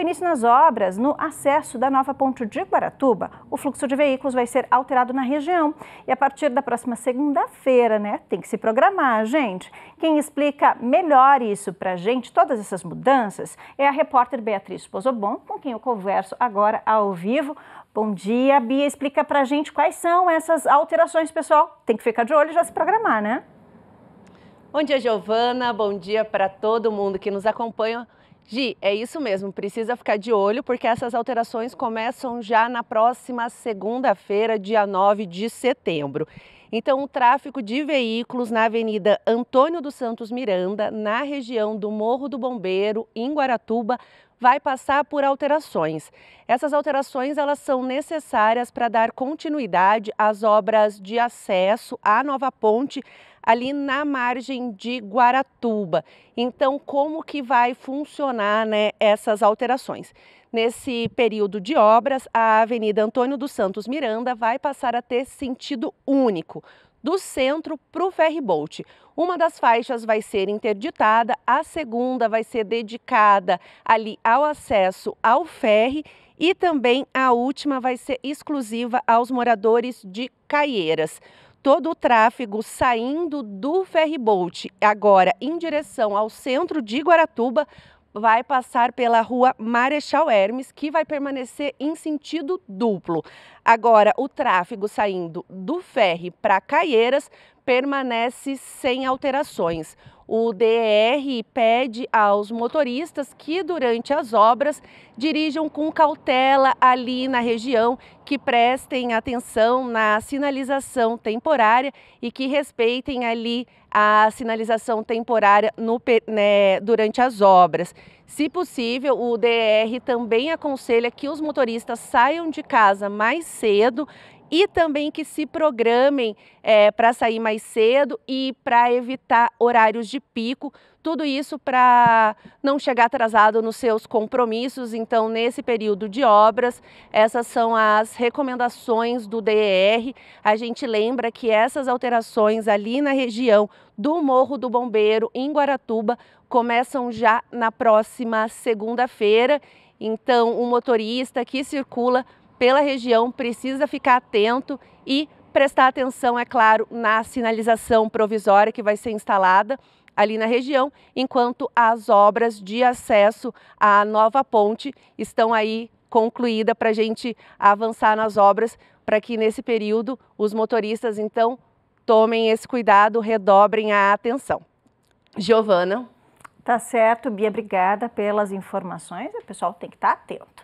início nas obras, no acesso da nova ponte de Guaratuba, o fluxo de veículos vai ser alterado na região. E a partir da próxima segunda-feira, né? Tem que se programar, gente. Quem explica melhor isso pra gente, todas essas mudanças, é a repórter Beatriz Pozobon, com quem eu converso agora ao vivo. Bom dia, Bia. Explica pra gente quais são essas alterações, pessoal. Tem que ficar de olho e já se programar, né? Bom dia, Giovana. Bom dia para todo mundo que nos acompanha Gi, é isso mesmo, precisa ficar de olho porque essas alterações começam já na próxima segunda-feira, dia 9 de setembro. Então, o tráfego de veículos na Avenida Antônio dos Santos Miranda, na região do Morro do Bombeiro, em Guaratuba, vai passar por alterações. Essas alterações elas são necessárias para dar continuidade às obras de acesso à nova ponte ali na margem de Guaratuba. Então, como que vai funcionar né, essas alterações? Nesse período de obras, a Avenida Antônio dos Santos Miranda vai passar a ter sentido único, do centro para o ferryboat. Uma das faixas vai ser interditada, a segunda vai ser dedicada ali ao acesso ao ferry e também a última vai ser exclusiva aos moradores de Caieiras todo o tráfego saindo do ferryboat, agora em direção ao centro de Guaratuba, vai passar pela rua Marechal Hermes, que vai permanecer em sentido duplo. Agora, o tráfego saindo do ferry para Caieiras permanece sem alterações. O DR pede aos motoristas que, durante as obras, dirijam com cautela ali na região, que prestem atenção na sinalização temporária e que respeitem ali a sinalização temporária no, né, durante as obras. Se possível, o DR também aconselha que os motoristas saiam de casa mais cedo e também que se programem é, para sair mais cedo e para evitar horários de pico. Tudo isso para não chegar atrasado nos seus compromissos. Então, nesse período de obras, essas são as recomendações do DER. A gente lembra que essas alterações ali na região do Morro do Bombeiro, em Guaratuba, começam já na próxima segunda-feira. Então, o motorista que circula pela região precisa ficar atento e prestar atenção, é claro, na sinalização provisória que vai ser instalada ali na região, enquanto as obras de acesso à nova ponte estão aí concluída para a gente avançar nas obras, para que nesse período os motoristas então tomem esse cuidado, redobrem a atenção. Giovana. Tá certo, Bia, obrigada pelas informações. O pessoal tem que estar tá atento.